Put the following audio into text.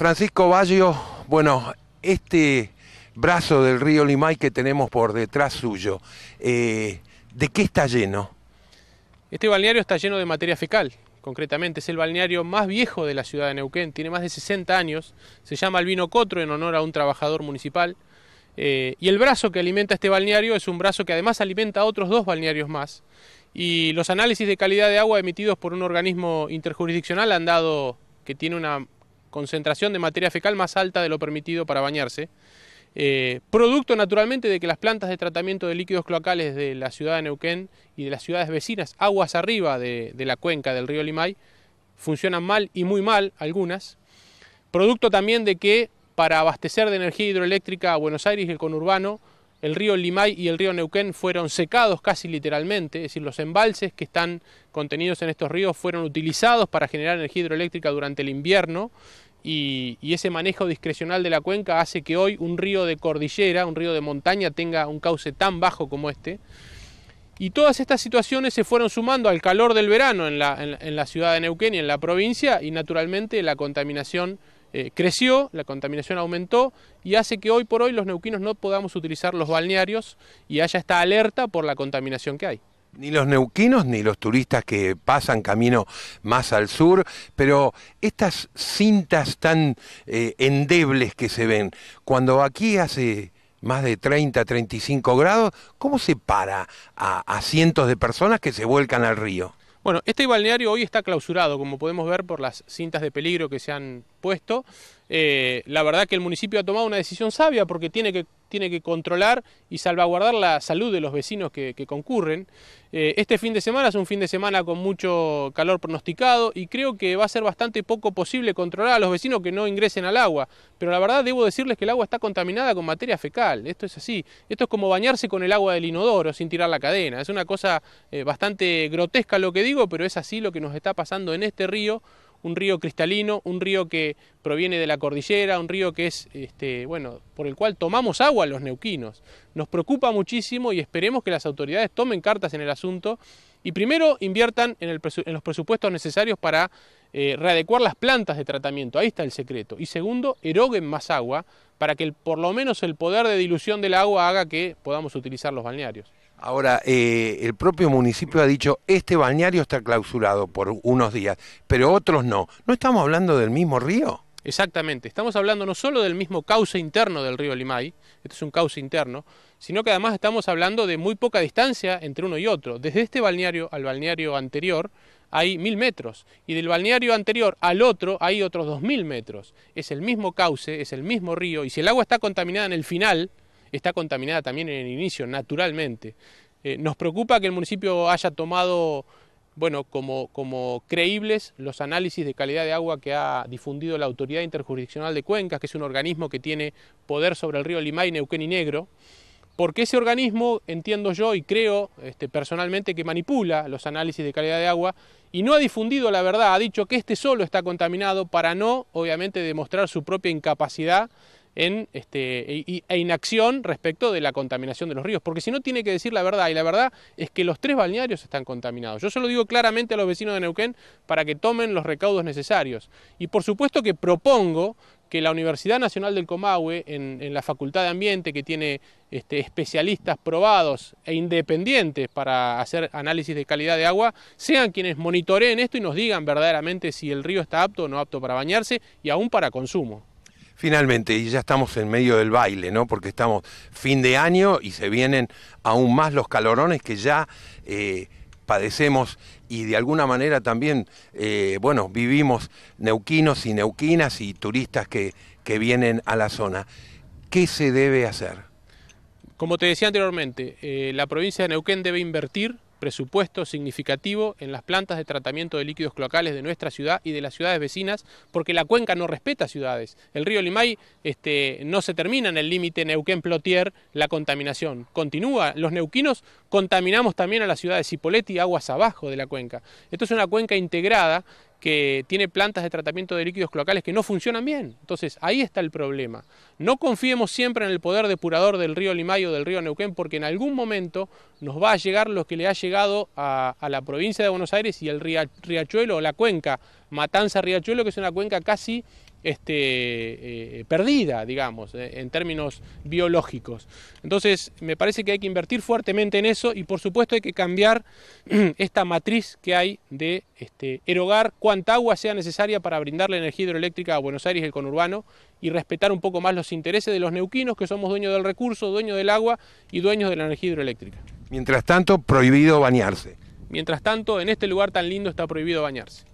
Francisco Baggio, bueno, este brazo del río Limay que tenemos por detrás suyo, eh, ¿de qué está lleno? Este balneario está lleno de materia fecal, concretamente es el balneario más viejo de la ciudad de Neuquén, tiene más de 60 años, se llama Albino Cotro en honor a un trabajador municipal. Eh, y el brazo que alimenta este balneario es un brazo que además alimenta a otros dos balnearios más. Y los análisis de calidad de agua emitidos por un organismo interjurisdiccional han dado que tiene una concentración de materia fecal más alta de lo permitido para bañarse, eh, producto naturalmente de que las plantas de tratamiento de líquidos cloacales de la ciudad de Neuquén y de las ciudades vecinas, aguas arriba de, de la cuenca del río Limay, funcionan mal y muy mal algunas, producto también de que para abastecer de energía hidroeléctrica a Buenos Aires y el conurbano, el río Limay y el río Neuquén fueron secados casi literalmente, es decir, los embalses que están contenidos en estos ríos fueron utilizados para generar energía hidroeléctrica durante el invierno y, ese manejo discrecional de la cuenca hace que hoy un río de cordillera, un río de montaña tenga un cauce tan bajo como este. Y todas estas situaciones se fueron sumando al calor del verano en la, en la ciudad de Neuquén y en la provincia y naturalmente la contaminación eh, creció, la contaminación aumentó y hace que hoy por hoy los neuquinos no podamos utilizar los balnearios y haya esta alerta por la contaminación que hay. Ni los neuquinos ni los turistas que pasan camino más al sur, pero estas cintas tan eh, endebles que se ven, cuando aquí hace más de 30, 35 grados, ¿cómo se para a cientos de personas que se vuelcan al río? Bueno, este balneario hoy está clausurado, como podemos ver por las cintas de peligro que se han puesto. Eh, la verdad que el municipio ha tomado una decisión sabia porque tiene que tiene que controlar y salvaguardar la salud de los vecinos que, concurren. Eh, este fin de semana es un fin de semana con mucho calor pronosticado y creo que va a ser bastante poco posible controlar a los vecinos que no ingresen al agua. Pero la verdad debo decirles que el agua está contaminada con materia fecal, esto es así. Esto es como bañarse con el agua del inodoro sin tirar la cadena. Es una cosa eh, bastante grotesca lo que digo, pero es así lo que nos está pasando en este río un río cristalino, un río que proviene de la cordillera, un río que es, este, bueno, por el cual tomamos agua los neuquinos. Nos preocupa muchísimo y esperemos que las autoridades tomen cartas en el asunto y primero inviertan en, los presupuestos necesarios para eh, readecuar las plantas de tratamiento, ahí está el secreto. Y segundo, eroguen más agua para que por lo menos el poder de dilución del agua haga que podamos utilizar los balnearios. Ahora, eh, el propio municipio ha dicho, este balneario está clausurado por unos días, pero otros no. ¿No estamos hablando del mismo río? Exactamente, estamos hablando no solo del mismo cauce interno del río Limay, este es un cauce interno, sino que además estamos hablando de muy poca distancia entre uno y otro. Desde este balneario al balneario anterior hay mil metros y del balneario anterior al otro hay otros dos mil metros. Es el mismo cauce, es el mismo río y si el agua está contaminada en el final, está contaminada también en el inicio, naturalmente. Eh, nos preocupa que el municipio haya tomado bueno, como, como, creíbles los análisis de calidad de agua que ha difundido la Autoridad Interjurisdiccional de Cuencas, que es un organismo que tiene poder sobre el río Limay, Neuquén y Negro, porque ese organismo, entiendo yo y creo este, personalmente, que manipula los análisis de calidad de agua y no ha difundido la verdad, ha dicho que este solo está contaminado para no, obviamente, demostrar su propia incapacidad en, este, e inacción respecto de la contaminación de los ríos, porque si no tiene que decir la verdad, y la verdad es que los tres balnearios están contaminados. Yo se lo digo claramente a los vecinos de Neuquén para que tomen los recaudos necesarios. Y por supuesto que propongo que la Universidad Nacional del Comahue, en, la Facultad de Ambiente, que tiene este, especialistas probados e independientes para hacer análisis de calidad de agua, sean quienes monitoreen esto y nos digan verdaderamente si el río está apto o no apto para bañarse y aún para consumo. Finalmente, y ya estamos en medio del baile, ¿no? Porque estamos fin de año y se vienen aún más los calorones que ya eh, padecemos y de alguna manera también, eh, bueno, vivimos neuquinos y neuquinas y turistas que, vienen a la zona. ¿Qué se debe hacer? Como te decía anteriormente, eh, la provincia de Neuquén debe invertir presupuesto significativo en las plantas de tratamiento de líquidos cloacales de nuestra ciudad y de las ciudades vecinas, porque la cuenca no respeta ciudades. El río Limay este, no se termina en el límite Neuquén-Plotier la contaminación, continúa. Los neuquinos contaminamos también a la ciudad de Cipoleti, aguas abajo de la cuenca. Esto es una cuenca integrada que tiene plantas de tratamiento de líquidos cloacales que no funcionan bien. Entonces, ahí está el problema. No confiemos siempre en el poder depurador del río Limayo, del río Neuquén, porque en algún momento nos va a llegar lo que le ha llegado a, la provincia de Buenos Aires y el riachuelo, la cuenca, Matanza Riachuelo, que es una cuenca casi este, eh, eh, perdida, digamos, eh, en términos biológicos. Entonces, me parece que hay que invertir fuertemente en eso y, por supuesto, hay que cambiar esta matriz que hay de este, erogar cuánta agua sea necesaria para brindar la energía hidroeléctrica a Buenos Aires y el conurbano y respetar un poco más los intereses de los neuquinos, que somos dueños del recurso, dueños del agua y dueños de la energía hidroeléctrica. Mientras tanto, prohibido bañarse. Mientras tanto, en este lugar tan lindo está prohibido bañarse.